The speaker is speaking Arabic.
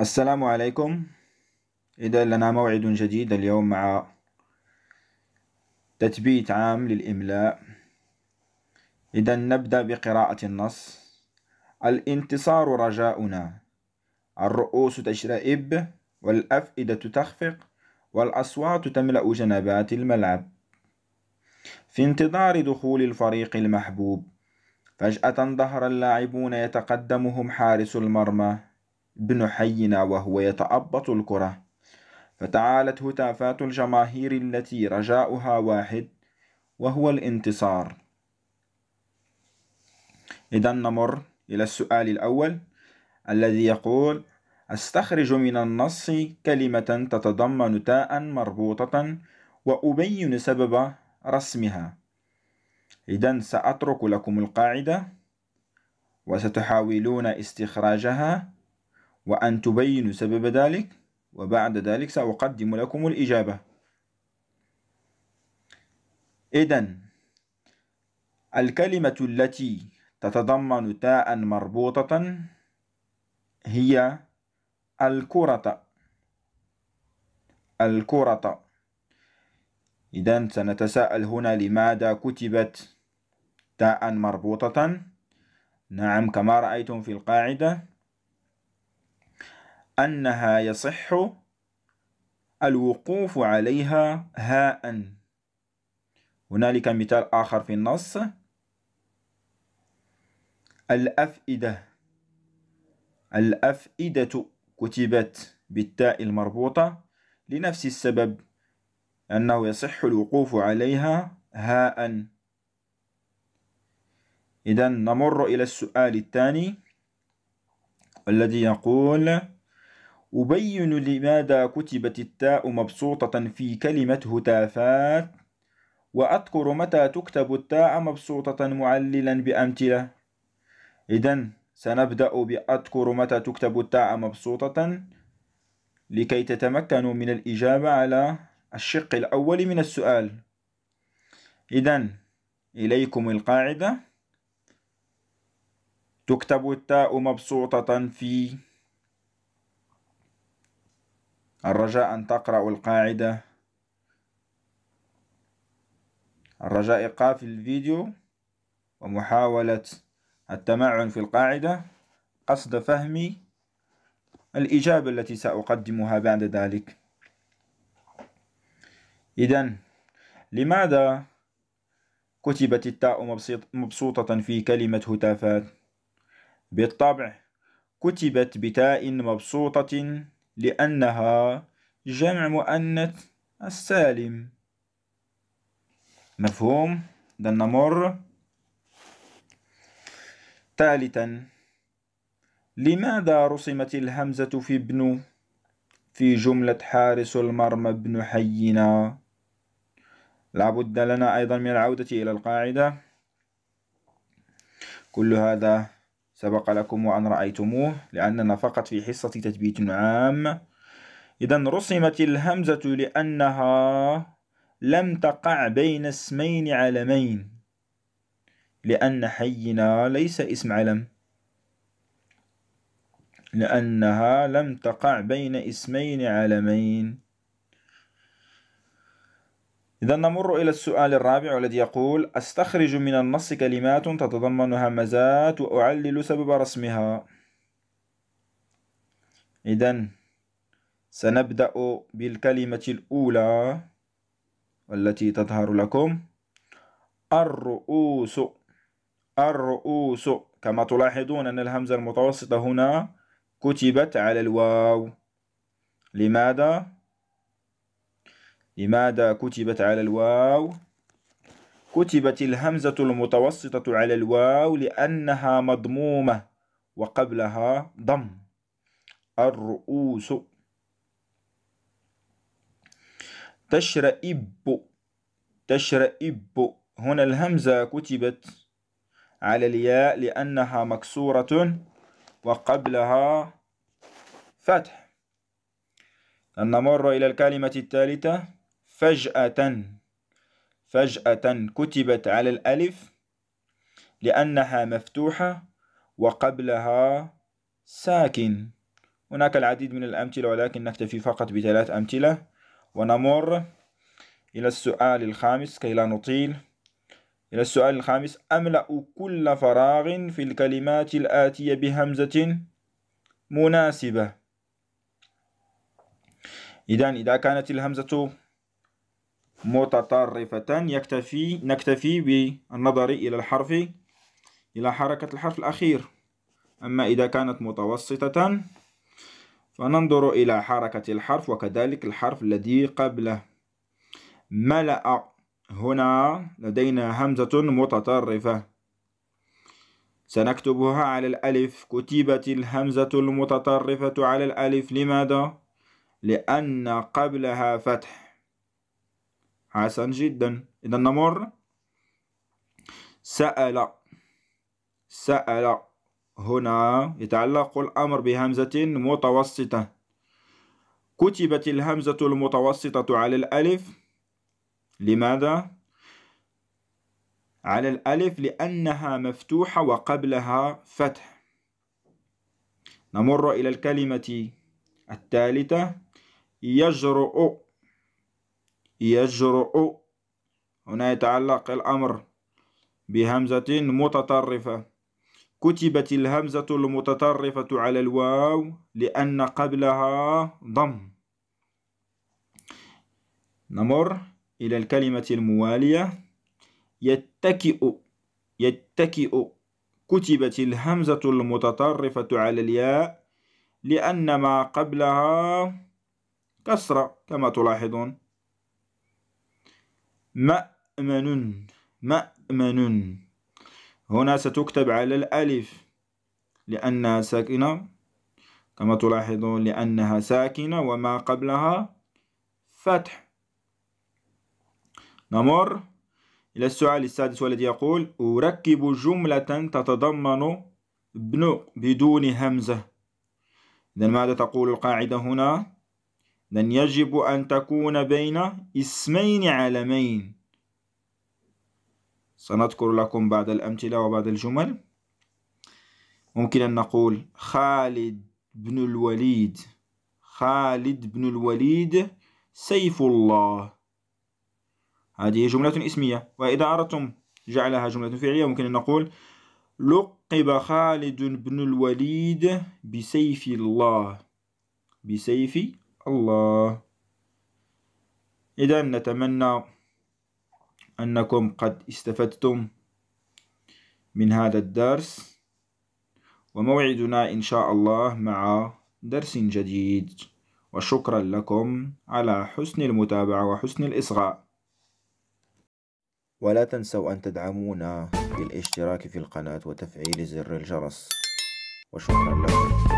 السلام عليكم إذا لنا موعد جديد اليوم مع تثبيت عام للإملاء إذا نبدأ بقراءة النص الانتصار رجاؤنا الرؤوس تشرئب والأفئدة تخفق والأصوات تملأ جنبات الملعب في انتظار دخول الفريق المحبوب فجأة ظهر اللاعبون يتقدمهم حارس المرمى بن حينا وهو يتأبط الكرة فتعالت هتافات الجماهير التي رجاؤها واحد وهو الانتصار إذا نمر إلى السؤال الأول الذي يقول أستخرج من النص كلمة تتضمن تاء مربوطة وأبين سبب رسمها إذا سأترك لكم القاعدة وستحاولون استخراجها وأن تبينوا سبب ذلك وبعد ذلك سأقدم لكم الإجابة إذن الكلمة التي تتضمن تاء مربوطة هي الكرة الكرة إذا سنتساءل هنا لماذا كتبت تاء مربوطة نعم كما رأيتم في القاعدة أنها يصح الوقوف عليها هاء هنالك مثال آخر في النص الأفئدة الأفئدة كتبت بالتاء المربوطة لنفس السبب أنه يصح الوقوف عليها هاء إذا نمر إلى السؤال الثاني الذي يقول أبين لماذا كتبت التاء مبسوطة في كلمة هتافات وأذكر متى تكتب التاء مبسوطة معللا بأمثلة إذا سنبدأ بأذكر متى تكتب التاء مبسوطة لكي تتمكنوا من الإجابة على الشق الأول من السؤال إذا إليكم القاعدة تكتب التاء مبسوطة في الرجاء أن تقرأوا القاعدة الرجاء إيقاف الفيديو ومحاولة التمعن في القاعدة قصد فهم الإجابة التي سأقدمها بعد ذلك إذا لماذا كتبت التاء مبسوطة في كلمة هتافات؟ بالطبع كتبت بتاء مبسوطة لأنها جمع مؤنث السالم مفهوم؟ إذا نمر ثالثا لماذا رسمت الهمزة في ابن في جملة حارس المرمى ابن حينا لابد لنا أيضا من العودة إلى القاعدة كل هذا سبق لكم وأن رأيتموه لأننا فقط في حصة تثبيت عام إذا رسمت الهمزة لأنها لم تقع بين اسمين علمين لأن حينا ليس اسم علم لأنها لم تقع بين اسمين علمين إذا نمر إلى السؤال الرابع والذي يقول أستخرج من النص كلمات تتضمن همزات وأعلل سبب رسمها إذا سنبدأ بالكلمة الأولى والتي تظهر لكم الرؤوس الرؤوس كما تلاحظون أن الهمزة المتوسطة هنا كتبت على الواو لماذا؟ لماذا كتبت على الواو كتبت الهمزة المتوسطة على الواو لأنها مضمومة وقبلها ضم الرؤوس تشرئب تشرئب هنا الهمزة كتبت على الياء لأنها مكسورة وقبلها فتح لنمر إلى الكلمة الثالثة فجأة فجأة كتبت على الألف لأنها مفتوحة وقبلها ساكن هناك العديد من الأمثلة ولكن نكتفي فقط بثلاث أمثلة ونمر إلى السؤال الخامس كي لا نطيل إلى السؤال الخامس أملأ كل فراغ في الكلمات الآتية بهمزة مناسبة إذا إذا كانت الهمزة متطرفة يكتفي نكتفي بالنظر إلى الحرف إلى حركة الحرف الأخير أما إذا كانت متوسطة فننظر إلى حركة الحرف وكذلك الحرف الذي قبله ملأ هنا لدينا همزة متطرفة سنكتبها على الألف كتبت الهمزة المتطرفة على الألف لماذا؟ لأن قبلها فتح حسن جدا إذا نمر سأل سأل هنا يتعلق الأمر بهمزة متوسطة كتبت الهمزة المتوسطة على الألف لماذا؟ على الألف لأنها مفتوحة وقبلها فتح نمر إلى الكلمة الثالثة يجرؤ يجرؤ هنا يتعلق الأمر بهمزة متطرفة كتبت الهمزة المتطرفة على الواو لأن قبلها ضم نمر إلى الكلمة الموالية يتكئ يتكئ كتبت الهمزة المتطرفة على الياء لأن ما قبلها كسرة كما تلاحظون مأمن مأمن هنا ستكتب على الألف لأنها ساكنة كما تلاحظون لأنها ساكنة وما قبلها فتح نمر إلى السؤال السادس والذي يقول أركب جملة تتضمن بنو بدون همزة إذا ماذا تقول القاعدة هنا؟ لن يجب أن تكون بين اسمين علمين سنذكر لكم بعد الأمثلة وبعد الجمل ممكن أن نقول خالد بن الوليد خالد بن الوليد سيف الله هذه جملة اسمية وإذا أردتم جعلها جملة فعلية ممكن أن نقول لقب خالد بن الوليد بسيف الله بسيف الله إذا نتمنى أنكم قد استفدتم من هذا الدرس وموعدنا إن شاء الله مع درس جديد وشكرا لكم على حسن المتابعة وحسن الإصغاء ولا تنسوا أن تدعمونا بالاشتراك في القناة وتفعيل زر الجرس وشكرا لكم